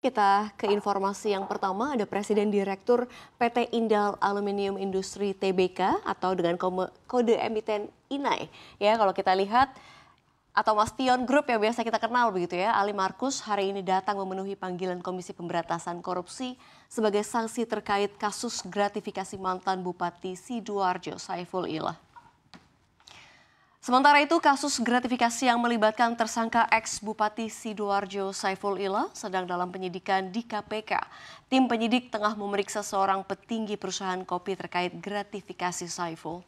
Kita ke informasi yang pertama ada Presiden Direktur PT Indal Aluminium Industri TBK atau dengan kode emiten INAI. Ya, kalau kita lihat atau Mas Tion Group yang biasa kita kenal begitu ya, Ali Markus hari ini datang memenuhi panggilan Komisi Pemberantasan Korupsi sebagai sanksi terkait kasus gratifikasi mantan Bupati Sidoarjo Saiful Ilah. Sementara itu, kasus gratifikasi yang melibatkan tersangka ex-Bupati Sidoarjo Saiful Ila sedang dalam penyidikan di KPK. Tim penyidik tengah memeriksa seorang petinggi perusahaan kopi terkait gratifikasi Saiful.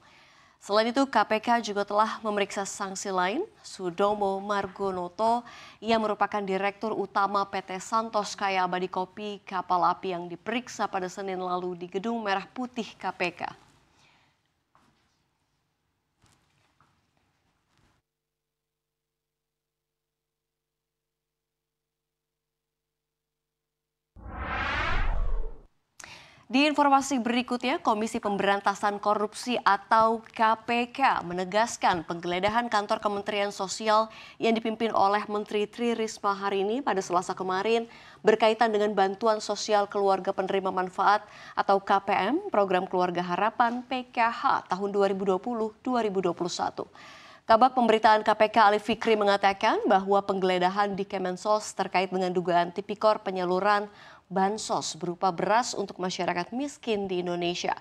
Selain itu, KPK juga telah memeriksa sanksi lain, Sudomo Margonoto, yang merupakan Direktur Utama PT Santos Kaya Abadi Kopi Kapal Api yang diperiksa pada Senin lalu di Gedung Merah Putih KPK. Di informasi berikutnya, Komisi Pemberantasan Korupsi atau KPK menegaskan penggeledahan kantor Kementerian Sosial yang dipimpin oleh Menteri Tri Risma hari ini pada selasa kemarin berkaitan dengan Bantuan Sosial Keluarga Penerima Manfaat atau KPM, Program Keluarga Harapan PKH tahun 2020-2021. Kabak Pemberitaan KPK Ali Fikri mengatakan bahwa penggeledahan di Kemensos terkait dengan dugaan tipikor penyaluran bansos berupa beras untuk masyarakat miskin di Indonesia.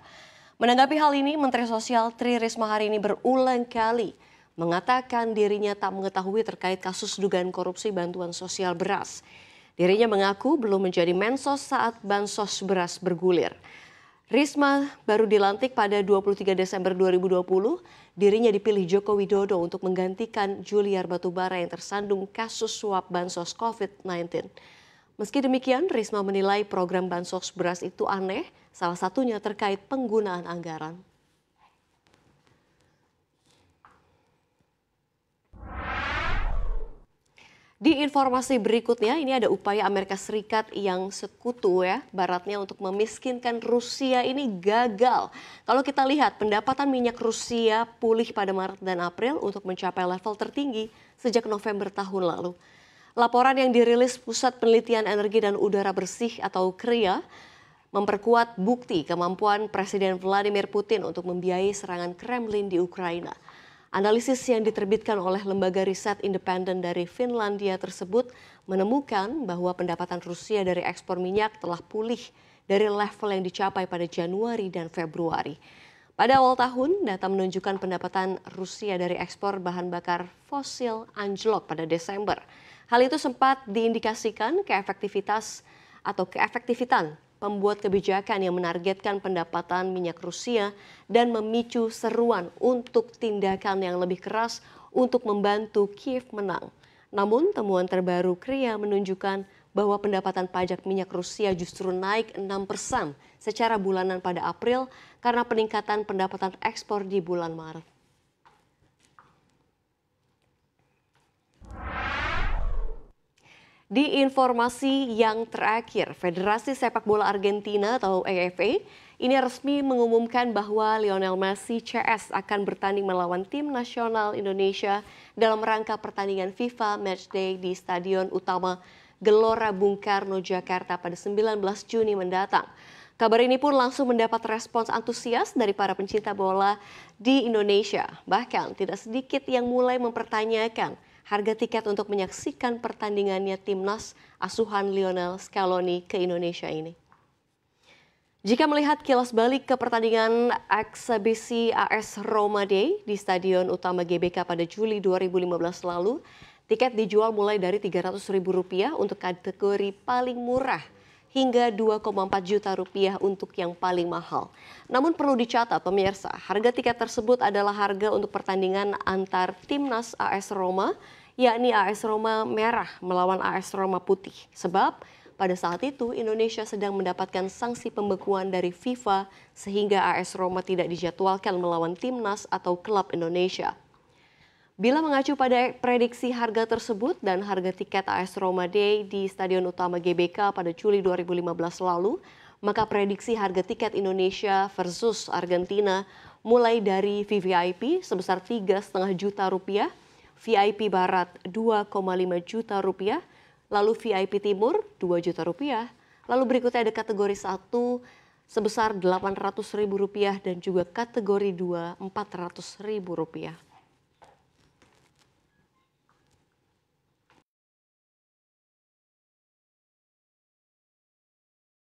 Menanggapi hal ini, Menteri Sosial Tri Risma hari ini berulang kali mengatakan dirinya tak mengetahui terkait kasus dugaan korupsi bantuan sosial beras. Dirinya mengaku belum menjadi mensos saat bansos beras bergulir. Risma baru dilantik pada 23 Desember 2020. Dirinya dipilih Joko Widodo untuk menggantikan Juliar Batubara yang tersandung kasus suap bansos COVID-19. Meski demikian, Risma menilai program bansos beras itu aneh, salah satunya terkait penggunaan anggaran. Di informasi berikutnya, ini ada upaya Amerika Serikat yang sekutu ya, baratnya untuk memiskinkan Rusia ini gagal. Kalau kita lihat, pendapatan minyak Rusia pulih pada Maret dan April untuk mencapai level tertinggi sejak November tahun lalu. Laporan yang dirilis Pusat Penelitian Energi dan Udara Bersih atau KRIA memperkuat bukti kemampuan Presiden Vladimir Putin untuk membiayai serangan Kremlin di Ukraina. Analisis yang diterbitkan oleh lembaga riset independen dari Finlandia tersebut menemukan bahwa pendapatan Rusia dari ekspor minyak telah pulih dari level yang dicapai pada Januari dan Februari. Pada awal tahun, data menunjukkan pendapatan Rusia dari ekspor bahan bakar fosil anjlok pada Desember. Hal itu sempat diindikasikan keefektivitas atau keefektifitan pembuat kebijakan yang menargetkan pendapatan minyak Rusia dan memicu seruan untuk tindakan yang lebih keras untuk membantu Kiev menang. Namun, temuan terbaru Kria menunjukkan bahwa pendapatan pajak minyak Rusia justru naik 6% persen secara bulanan pada April karena peningkatan pendapatan ekspor di bulan Maret. Di informasi yang terakhir, Federasi Sepak Bola Argentina atau AFA ini resmi mengumumkan bahwa Lionel Messi CS akan bertanding melawan tim nasional Indonesia dalam rangka pertandingan FIFA Matchday di Stadion Utama Gelora Bung Karno, Jakarta pada 19 Juni mendatang. Kabar ini pun langsung mendapat respons antusias dari para pencinta bola di Indonesia. Bahkan tidak sedikit yang mulai mempertanyakan harga tiket untuk menyaksikan pertandingannya timnas asuhan Lionel Scaloni ke Indonesia ini? Jika melihat kilas balik ke pertandingan eksebisi AS Roma Day di Stadion Utama GBK pada Juli 2015 lalu, tiket dijual mulai dari Rp300.000 untuk kategori paling murah hingga 2,4 juta rupiah untuk yang paling mahal. Namun perlu dicatat pemirsa, harga tiket tersebut adalah harga untuk pertandingan antar timnas AS Roma yakni AS Roma merah melawan AS Roma putih. Sebab pada saat itu Indonesia sedang mendapatkan sanksi pembekuan dari FIFA sehingga AS Roma tidak dijadwalkan melawan timnas atau klub Indonesia. Bila mengacu pada prediksi harga tersebut dan harga tiket AS Roma Day di Stadion Utama GBK pada Juli 2015 lalu, maka prediksi harga tiket Indonesia versus Argentina mulai dari VVIP sebesar 3,5 juta rupiah VIP Barat 2,5 juta rupiah, lalu VIP Timur 2 juta rupiah, lalu berikutnya ada kategori 1 sebesar 800 ribu rupiah dan juga kategori 2 400 ribu rupiah.